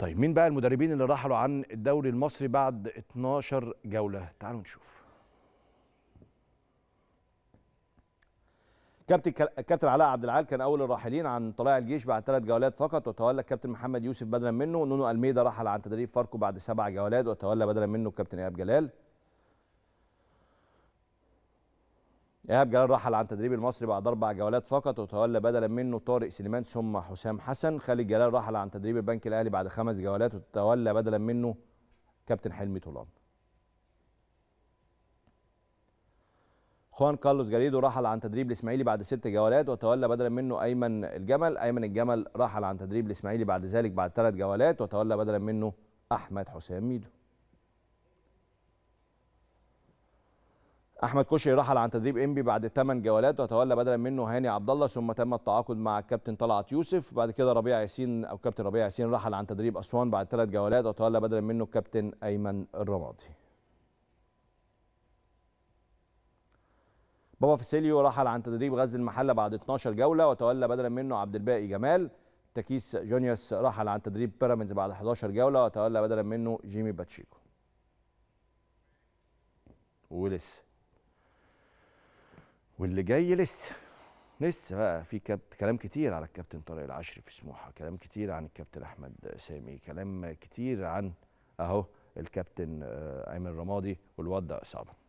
طيب مين بقى المدربين اللي رحلوا عن الدوري المصري بعد 12 جوله تعالوا نشوف كابتن كابتن علاء عبد العال كان اول الراحلين عن طلائع الجيش بعد ثلاث جولات فقط وتولى الكابتن محمد يوسف بدلا منه نونو الميدا رحل عن تدريب فاركو بعد سبع جولات وتولى بدلا منه الكابتن ايهاب جلال إيهاب جلال رحل عن تدريب المصري بعد أربع جولات فقط وتولى بدلا منه طارق سليمان ثم حسام حسن خالد جلال رحل عن تدريب البنك الأهلي بعد خمس جولات وتولى بدلا منه كابتن حلمي طولان خوان كارلوس جاريدو رحل عن تدريب الاسماعيلي بعد ست جولات وتولى بدلا منه ايمن الجمل ايمن الجمل رحل عن تدريب الاسماعيلي بعد ذلك بعد ثلاث جولات وتولى بدلا منه احمد حسام ميدو احمد كشري رحل عن تدريب انبي بعد 8 جولات وتولى بدلا منه هاني عبد الله ثم تم التعاقد مع الكابتن طلعت يوسف بعد كده ربيع ياسين او كابتن ربيع ياسين رحل عن تدريب اسوان بعد 3 جولات وتولى بدلا منه الكابتن ايمن الرمادي بابا فاسيليو رحل عن تدريب غزل المحله بعد 12 جوله وتولى بدلا منه عبد الباقي جمال تكيس جونيوس رحل عن تدريب بيراميدز بعد 11 جوله وتولى بدلا منه جيمي باتشيكو ولسه واللي جاي لسه لسه بقى في كلام كتير على الكابتن طارق العشري في سموحه كلام كتير عن الكابتن احمد سامي كلام كتير عن اهو الكابتن ايمن آه، رمادي والوضع ده اصابه